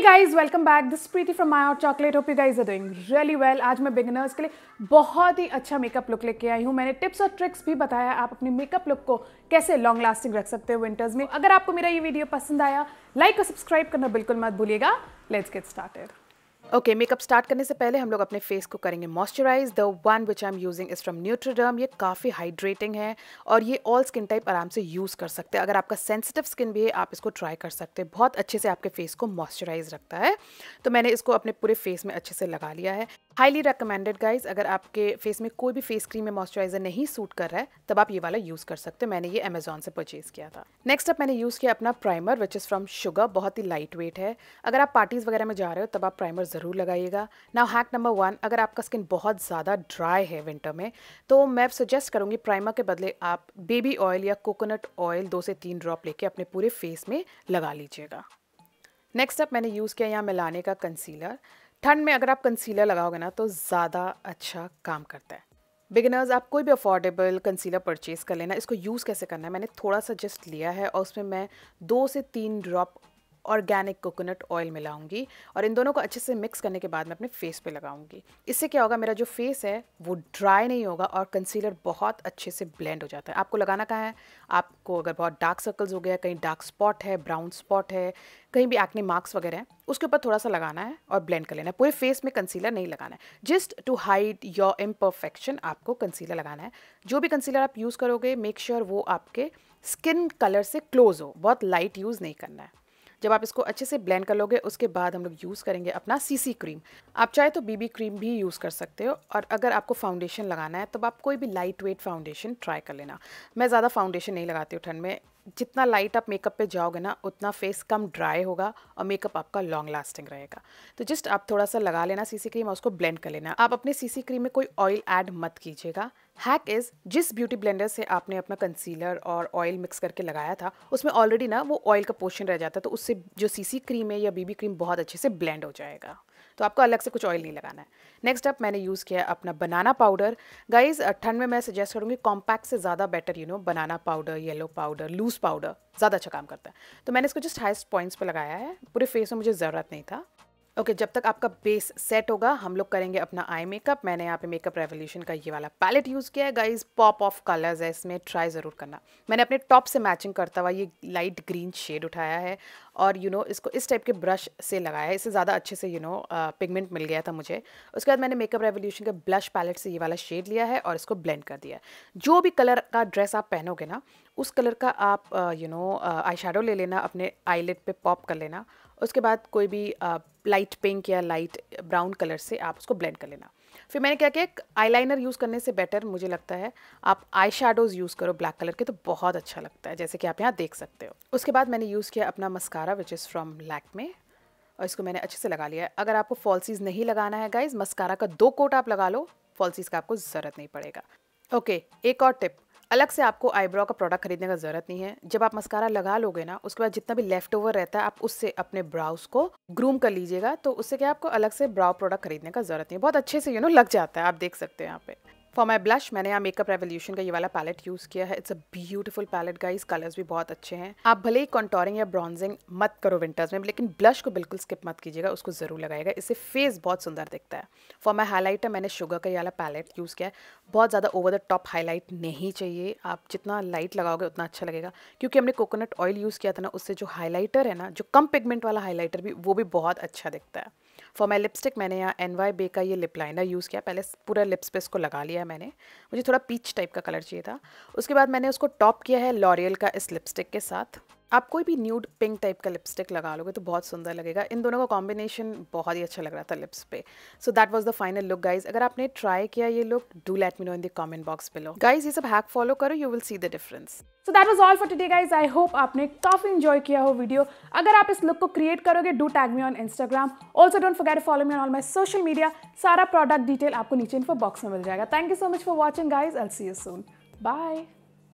hey guys welcome back this Preeti from my out chocolate hope you guys are doing really well आज मैं beginners के लिए बहुत ही अच्छा मेकअप लुक लेके आई हूँ मैंने टिप्स और ट्रिक्स भी बताया आप अपने मेकअप लुक को कैसे लॉन्ग लास्टिंग रख सकते हो विंटर्स में अगर आपको मेरा ये वीडियो पसंद आया लाइक और सब्सक्राइब करना बिल्कुल मत भूलिएगा let's get started okay makeup start करने से पहले हम लोग अपने फेस को करेंगे moisturise the one which I am using is from Neutroderm ये काफ़ी हाइड्रेटिंग है और ये ऑल स्किन टाइप आराम से यूज़ कर सकते हैं अगर आपका सेंसिटिव स्किन भी है आप इसको ट्राई कर सकते हैं बहुत अच्छे से आपके फेस को मॉइस्चराइज रखता है तो मैंने इसको अपने पूरे फेस में अच्छे से लगा लिया है हाईली रिकमेंडेड गाइज अगर आपके फेस में कोई भी फेस क्रीम या मॉइस्चराइजर नहीं सूट कर रहा है तब आप ये वाला यूज़ कर सकते हो मैंने ये अमेजोन से परचेज किया था नेक्स्ट अप मैंने यूज़ किया अपना primer which is from Sugar बहुत ही लाइट वेट है अगर आप पार्टीज़ वगैरह में जा रहे हो तब आप प्राइमर ज़रूर लगाइएगा नाउ हैक नंबर वन अगर आपका स्किन बहुत ज़्यादा ड्राई है विंटर में तो मैं सजेस्ट करूँगी प्राइमर के बदले आप बेबी ऑयल या कोकोनट ऑयल दो से तीन ड्रॉप लेके अपने पूरे फेस में लगा लीजिएगा नेक्स्ट अप मैंने यूज़ किया यहाँ मिलाने का कंसीलर ठंड में अगर आप कंसीलर लगाओगे ना तो ज़्यादा अच्छा काम करता है बिगिनर्स आप कोई भी अफोर्डेबल कंसीलर परचेज़ कर लेना इसको यूज़ कैसे करना है मैंने थोड़ा सा जस्ट लिया है और उसमें मैं दो से तीन ड्रॉप ऑर्गेनिक कोकोनट ऑयल मिलाऊंगी और इन दोनों को अच्छे से मिक्स करने के बाद मैं अपने फेस पे लगाऊंगी इससे क्या होगा मेरा जो फेस है वो ड्राई नहीं होगा और कंसीलर बहुत अच्छे से ब्लेंड हो जाता है आपको लगाना कहाँ है आपको अगर बहुत डार्क सर्कल्स हो गया कहीं डार्क स्पॉट है ब्राउन स्पॉट है कहीं भी एक्ने मार्क्स वगैरह हैं उसके ऊपर थोड़ा सा लगाना है और ब्लेंड कर लेना है पूरे फेस में कंसीलर नहीं लगाना है just to hide your imperfection आपको कंसीलर लगाना है जो भी कंसीलर आप यूज़ करोगे मेक श्योर sure वो आपके स्किन कलर से क्लोज हो बहुत लाइट यूज़ नहीं करना है जब आप इसको अच्छे से ब्लेंड कर लोगे उसके बाद हम लोग यूज़ करेंगे अपना सीसी क्रीम आप चाहे तो बीबी क्रीम भी यूज़ कर सकते हो और अगर आपको फाउंडेशन लगाना है तब आप कोई भी लाइट वेट फाउंडेशन ट्राई कर लेना मैं ज़्यादा फाउंडेशन नहीं लगाती हूँ ठंड में जितना लाइट आप मेकअप पे जाओगे ना उतना फेस कम ड्राई होगा और मेकअप आपका लॉन्ग लास्टिंग रहेगा तो जस्ट आप थोड़ा सा लगा लेना सीसी क्रीम और उसको ब्लेंड कर लेना आप अपने सीसी क्रीम में कोई ऑयल ऐड मत कीजिएगा हैक इज़ जिस ब्यूटी ब्लेंडर से आपने अपना कंसीलर और ऑयल मिक्स करके लगाया था उसमें ऑलरेडी ना वो ऑयल का पोर्शन रह जाता है तो उससे जो सीसी क्रीम है या बीबी क्रीम बहुत अच्छे से ब्लेंड हो जाएगा तो आपको अलग से कुछ ऑयल नहीं लगाना है नेक्स्ट अप मैंने यूज़ किया अपना बनाना पाउडर गाइज ठंड में मैं सजेस्ट करूँगी कॉम्पैक्ट से ज़्यादा better you know banana powder yellow powder loose powder ज़्यादा अच्छा काम करता है तो मैंने इसको जस्ट हाइस्ट पॉइंट्स पर लगाया है पूरे फेस में मुझे ज़रूरत नहीं था ओके okay, जब तक आपका बेस सेट होगा हम लोग करेंगे अपना आई मेकअप मैंने यहाँ पे मेकअप रेवोल्यूशन का ये वाला पैलेट यूज़ किया है गाइस पॉप ऑफ कलर्स है इसमें ट्राई ज़रूर करना मैंने अपने टॉप से मैचिंग करता हुआ ये लाइट ग्रीन शेड उठाया है और यू you नो know, इसको इस टाइप के ब्रश से लगाया है इससे ज़्यादा अच्छे से यू नो पिगमेंट मिल गया था मुझे उसके बाद मैंने मेकअप रेवोल्यूशन के ब्लश पैलेट से ये वाला शेड लिया है और इसको ब्लेंड कर दिया जो भी कलर का ड्रेस आप पहनोगे ना उस कलर का आप यू नो आई शेडो ले लेना अपने आईलेट पर पॉप कर लेना उसके बाद कोई भी लाइट पिंक या लाइट ब्राउन कलर से आप उसको ब्लेंड कर लेना फिर मैंने क्या किया आईलाइनर यूज़ करने से बेटर मुझे लगता है आप आई शेडोज़ यूज़ करो ब्लैक कलर के तो बहुत अच्छा लगता है जैसे कि आप यहाँ देख सकते हो उसके बाद मैंने यूज़ किया अपना mascara which is from lack में और इसको मैंने अच्छे से लगा लिया है अगर आपको फॉल्सीज़ नहीं लगाना है गाइज मस्कारा का दो कोट आप लगा लो फॉल्सीज़ का आपको ज़रूरत नहीं पड़ेगा ओके okay, एक और टिप अलग से आपको आईब्रो का प्रोडक्ट खरीदने का ज़रूरत नहीं है जब आप मस्कारा लगा लोगे ना उसके बाद जितना भी लेफ्ट ओवर रहता है आप उससे अपने ब्राउज को ग्रूम कर लीजिएगा तो उससे क्या आपको अलग से ब्राउ प्रोडक्ट खरीदने का ज़रूरत नहीं है बहुत अच्छे से यू नो लग जाता है आप देख सकते हैं यहाँ पे फॉर माई ब्लश मैंने यहाँ मेकअप रेवोल्यूशन का ये वाला पैलेट यूज़ किया है it's a beautiful palette guys colours भी बहुत अच्छे हैं आप भले ही कॉन्टोरिंग या ब्रॉन्जिंग मत करो विंटर्स में लेकिन ब्लश को बिल्कुल स्किप मत कीजिएगा उसको ज़रूर लगाएगा इससे फेस बहुत सुंदर दिखता है फॉर माई हाईलाइटर मैंने शुगर का ये वाला पैलेट यूज़ किया है बहुत ज़्यादा ओवर द टॉप हाईलाइट नहीं चाहिए आप जितना लाइट लगाओगे उतना अच्छा लगेगा क्योंकि हमने कोकोनट ऑयल यूज़ किया था ना उससे जो हाईलाइटर है ना जो कम पिगमेंट वाला हाईलाइटर भी वो भी बहुत अच्छा दिखता है फॉर माई लिपस्टिक मैंने यहाँ एन वाई बे का ये लिप लाइनर यूज़ किया पहले पूरा लिप्स पे इसको लगा लिया मैंने मुझे थोड़ा पीच टाइप का कलर चाहिए था उसके बाद मैंने उसको टॉप किया है लॉरियल का इस लिपस्टिक के साथ आप कोई भी न्यूड पिंक टाइप का लिपस्टिक लगा लोगे तो बहुत सुंदर लगेगा इन दोनों का कॉम्बिनेशन बहुत ही अच्छा लग रहा था लिप्स पे so that was the final look guys अगर आपने ट्राई किया ये look do let me know in the comment box below guys ये सब हैक फॉलो करो you will see the difference so that was all for today guys I hope आपने काफी enjoy किया हो वीडियो अगर आप इस लुक को क्रिएट करोगे do tag me on Instagram also don't forget follow me on all my social media सारा प्रोडक्ट डिटेल आपको नीचे इन्फो बॉक्स में मिल जाएगा thank you so much for watching guys I'll see you soon bye